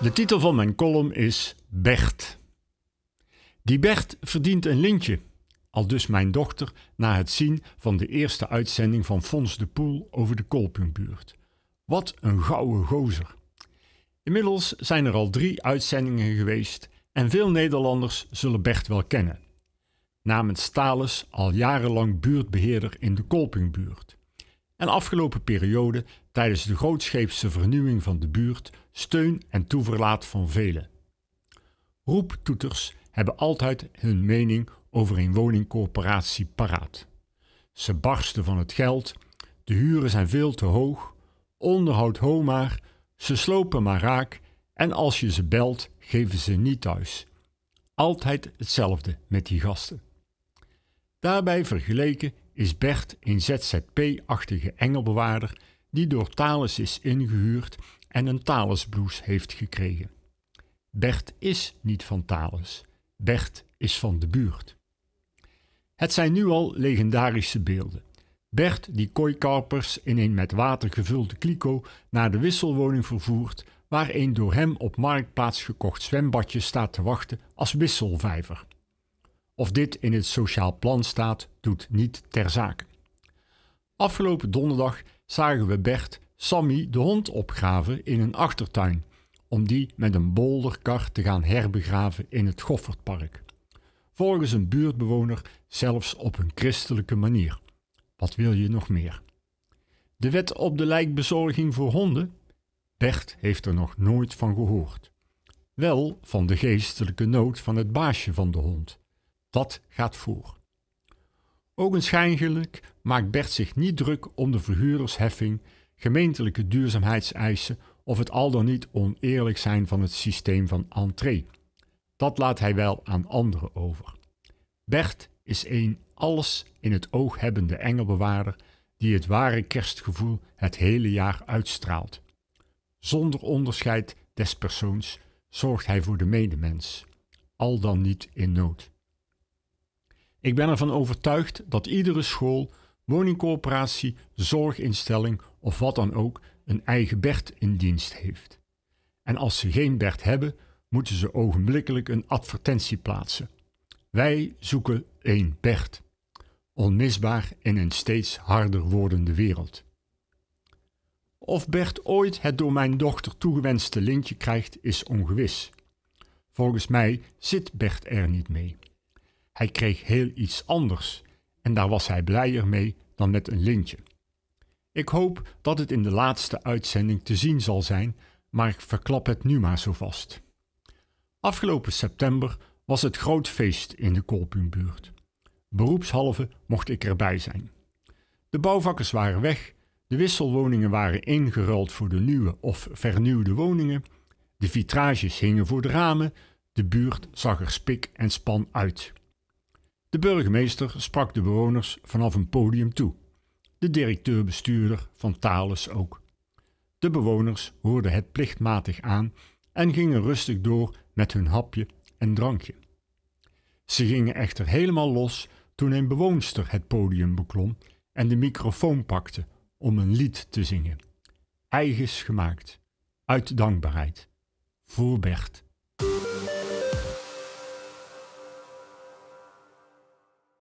De titel van mijn column is Bert. Die Bert verdient een lintje, al dus mijn dochter na het zien van de eerste uitzending van Fons de Poel over de Kolpingbuurt. Wat een gouden gozer. Inmiddels zijn er al drie uitzendingen geweest en veel Nederlanders zullen Bert wel kennen. Namens Thales, al jarenlang buurtbeheerder in de Kolpingbuurt en afgelopen periode tijdens de grootscheepse vernieuwing van de buurt steun en toeverlaat van velen. Roeptoeters hebben altijd hun mening over een woningcorporatie paraat. Ze barsten van het geld, de huren zijn veel te hoog, onderhoud ho ze slopen maar raak en als je ze belt, geven ze niet thuis. Altijd hetzelfde met die gasten. Daarbij vergeleken is Bert een ZZP-achtige engelbewaarder die door Thales is ingehuurd en een Thalesblouse heeft gekregen. Bert is niet van Thales, Bert is van de buurt. Het zijn nu al legendarische beelden. Bert die kooikarpers in een met water gevulde kliko naar de wisselwoning vervoert, waar een door hem op marktplaats gekocht zwembadje staat te wachten als wisselvijver. Of dit in het sociaal plan staat, doet niet ter zake. Afgelopen donderdag zagen we Bert Sammy de hond opgraven in een achtertuin, om die met een bolderkar te gaan herbegraven in het Goffertpark. Volgens een buurtbewoner zelfs op een christelijke manier. Wat wil je nog meer? De wet op de lijkbezorging voor honden? Bert heeft er nog nooit van gehoord. Wel van de geestelijke nood van het baasje van de hond. Dat gaat voor? Ook een Oogenschijnlijk maakt Bert zich niet druk om de verhuurdersheffing, gemeentelijke duurzaamheidseisen of het al dan niet oneerlijk zijn van het systeem van entree. Dat laat hij wel aan anderen over. Bert is een alles in het oog hebbende engelbewaarder die het ware kerstgevoel het hele jaar uitstraalt. Zonder onderscheid des persoons zorgt hij voor de medemens, al dan niet in nood. Ik ben ervan overtuigd dat iedere school, woningcoöperatie, zorginstelling of wat dan ook een eigen Bert in dienst heeft. En als ze geen Bert hebben, moeten ze ogenblikkelijk een advertentie plaatsen. Wij zoeken een Bert. Onmisbaar in een steeds harder wordende wereld. Of Bert ooit het door mijn dochter toegewenste lintje krijgt, is ongewis. Volgens mij zit Bert er niet mee. Hij kreeg heel iets anders en daar was hij blijer mee dan met een lintje. Ik hoop dat het in de laatste uitzending te zien zal zijn, maar ik verklap het nu maar zo vast. Afgelopen september was het groot feest in de Kolpuumbuurt. Beroepshalve mocht ik erbij zijn. De bouwvakkers waren weg, de wisselwoningen waren ingeruild voor de nieuwe of vernieuwde woningen, de vitrages hingen voor de ramen, de buurt zag er spik en span uit. De burgemeester sprak de bewoners vanaf een podium toe. De directeur-bestuurder van Thales ook. De bewoners hoorden het plichtmatig aan en gingen rustig door met hun hapje en drankje. Ze gingen echter helemaal los toen een bewoonster het podium beklom en de microfoon pakte om een lied te zingen. Eigens gemaakt, uit dankbaarheid, voor Bert.